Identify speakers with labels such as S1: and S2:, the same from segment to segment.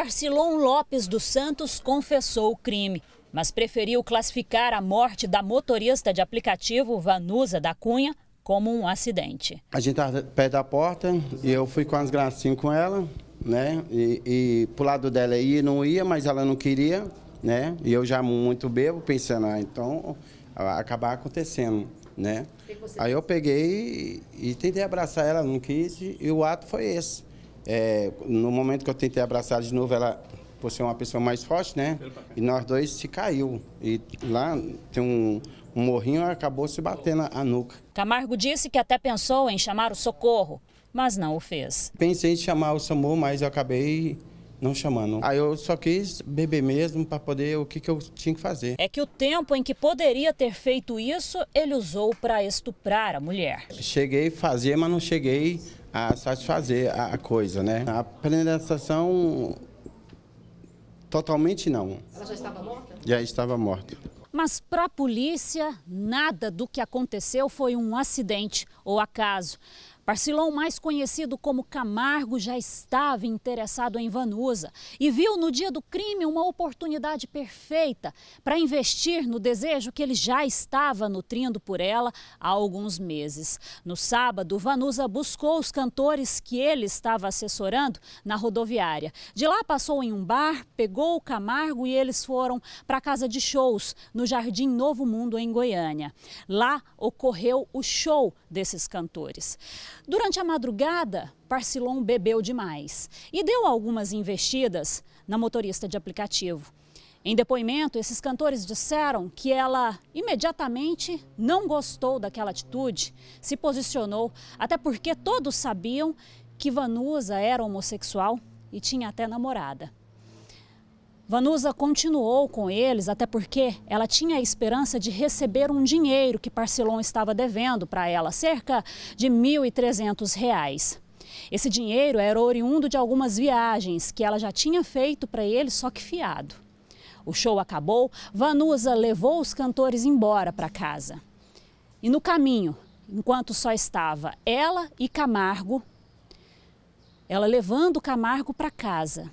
S1: Marcilon Lopes dos Santos confessou o crime, mas preferiu classificar a morte da motorista de aplicativo Vanusa da Cunha como um acidente.
S2: A gente estava perto da porta e eu fui com as gracinhas com ela, né? E, e pro lado dela ia não ia, mas ela não queria, né? E eu já muito bebo, pensando, ah, então acabar acontecendo, né? Aí eu peguei e, e tentei abraçar ela, não quis, e o ato foi esse. É, no momento que eu tentei abraçar de novo, ela, por ser uma pessoa mais forte, né? E nós dois se caiu. E lá tem um, um morrinho acabou se batendo a nuca.
S1: Camargo disse que até pensou em chamar o socorro, mas não o fez.
S2: Pensei em chamar o SAMU, mas eu acabei não chamando. Aí eu só quis beber mesmo para poder o que, que eu tinha que fazer.
S1: É que o tempo em que poderia ter feito isso, ele usou para estuprar a mulher.
S2: Cheguei a fazer, mas não cheguei a satisfazer a coisa, né? A penetração totalmente não.
S1: Ela já estava morta?
S2: Já estava morta.
S1: Mas para a polícia, nada do que aconteceu foi um acidente ou acaso. Marcilon, mais conhecido como Camargo, já estava interessado em Vanusa e viu no dia do crime uma oportunidade perfeita para investir no desejo que ele já estava nutrindo por ela há alguns meses. No sábado, Vanusa buscou os cantores que ele estava assessorando na rodoviária. De lá passou em um bar, pegou o Camargo e eles foram para a casa de shows no Jardim Novo Mundo, em Goiânia. Lá ocorreu o show desses cantores. Durante a madrugada, Parcilon bebeu demais e deu algumas investidas na motorista de aplicativo. Em depoimento, esses cantores disseram que ela imediatamente não gostou daquela atitude, se posicionou, até porque todos sabiam que Vanusa era homossexual e tinha até namorada. Vanusa continuou com eles, até porque ela tinha a esperança de receber um dinheiro que Parcelon estava devendo para ela, cerca de R$ 1.300. Esse dinheiro era oriundo de algumas viagens que ela já tinha feito para ele, só que fiado. O show acabou, Vanusa levou os cantores embora para casa. E no caminho, enquanto só estava ela e Camargo, ela levando Camargo para casa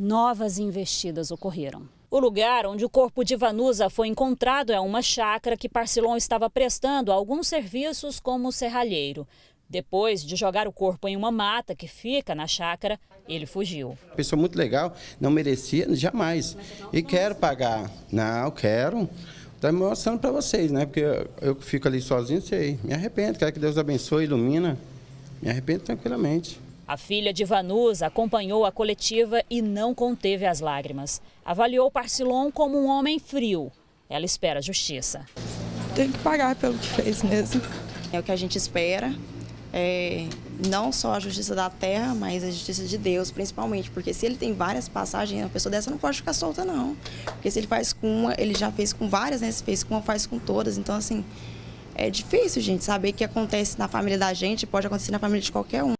S1: novas investidas ocorreram. O lugar onde o corpo de Vanusa foi encontrado é uma chácara que Parcilon estava prestando alguns serviços como serralheiro. Depois de jogar o corpo em uma mata que fica na chácara, ele fugiu.
S2: Pessoa muito legal, não merecia jamais. E quero pagar. Não, quero. Tá Estou mostrando para vocês, né? Porque eu que fico ali sozinho, sei. Me arrependo. Quero que Deus abençoe, ilumina. Me arrependo tranquilamente.
S1: A filha de Vanusa acompanhou a coletiva e não conteve as lágrimas. Avaliou Parcilon como um homem frio. Ela espera justiça.
S2: Tem que pagar pelo que fez mesmo.
S1: É o que a gente espera, é, não só a justiça da terra, mas a justiça de Deus, principalmente. Porque se ele
S2: tem várias passagens, uma pessoa dessa não pode ficar solta, não. Porque se ele faz com uma, ele já fez com várias, né? Se fez com uma, faz com todas. Então, assim, é difícil, gente, saber o que acontece na família da gente, pode acontecer na família de qualquer um.